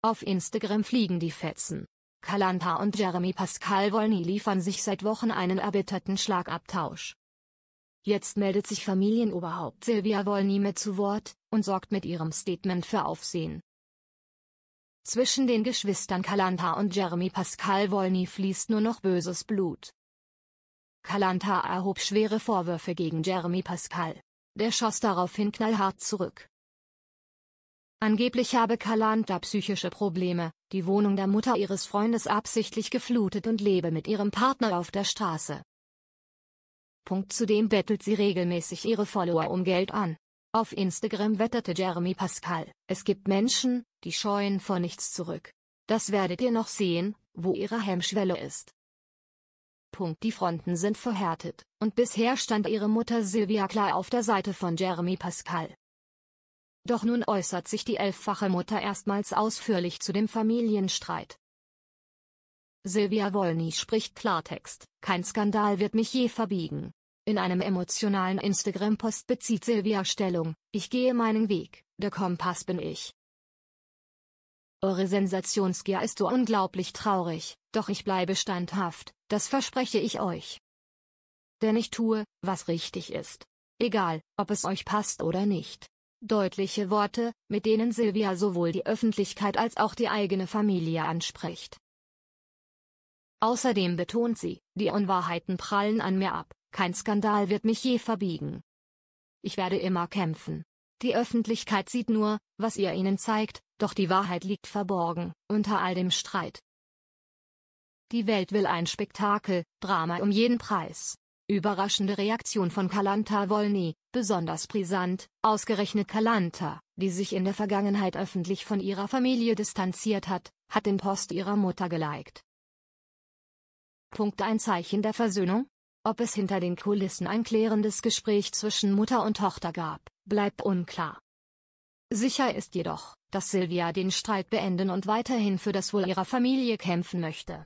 Auf Instagram fliegen die Fetzen. Kalanta und Jeremy Pascal Wolny liefern sich seit Wochen einen erbitterten Schlagabtausch. Jetzt meldet sich Familienoberhaupt Silvia Wolny mit zu Wort und sorgt mit ihrem Statement für Aufsehen. Zwischen den Geschwistern Kalanta und Jeremy Pascal Wolny fließt nur noch böses Blut. Kalanta erhob schwere Vorwürfe gegen Jeremy Pascal. Der schoss daraufhin knallhart zurück. Angeblich habe Kalanta psychische Probleme, die Wohnung der Mutter ihres Freundes absichtlich geflutet und lebe mit ihrem Partner auf der Straße. Punkt zudem bettelt sie regelmäßig ihre Follower um Geld an. Auf Instagram wetterte Jeremy Pascal, es gibt Menschen, die scheuen vor nichts zurück. Das werdet ihr noch sehen, wo ihre Hemmschwelle ist. Punkt. Die Fronten sind verhärtet, und bisher stand ihre Mutter Sylvia klar auf der Seite von Jeremy Pascal. Doch nun äußert sich die elffache Mutter erstmals ausführlich zu dem Familienstreit. Silvia Wolny spricht Klartext, kein Skandal wird mich je verbiegen. In einem emotionalen Instagram-Post bezieht Silvia Stellung, ich gehe meinen Weg, der Kompass bin ich. Eure Sensationsgier ist so unglaublich traurig, doch ich bleibe standhaft, das verspreche ich euch. Denn ich tue, was richtig ist. Egal, ob es euch passt oder nicht. Deutliche Worte, mit denen Silvia sowohl die Öffentlichkeit als auch die eigene Familie anspricht. Außerdem betont sie, die Unwahrheiten prallen an mir ab, kein Skandal wird mich je verbiegen. Ich werde immer kämpfen. Die Öffentlichkeit sieht nur, was ihr ihnen zeigt, doch die Wahrheit liegt verborgen, unter all dem Streit. Die Welt will ein Spektakel, Drama um jeden Preis. Überraschende Reaktion von Kalanta Wolny, besonders brisant, ausgerechnet Kalanta, die sich in der Vergangenheit öffentlich von ihrer Familie distanziert hat, hat den Post ihrer Mutter geliked. Punkt ein Zeichen der Versöhnung? Ob es hinter den Kulissen ein klärendes Gespräch zwischen Mutter und Tochter gab, bleibt unklar. Sicher ist jedoch, dass Silvia den Streit beenden und weiterhin für das Wohl ihrer Familie kämpfen möchte.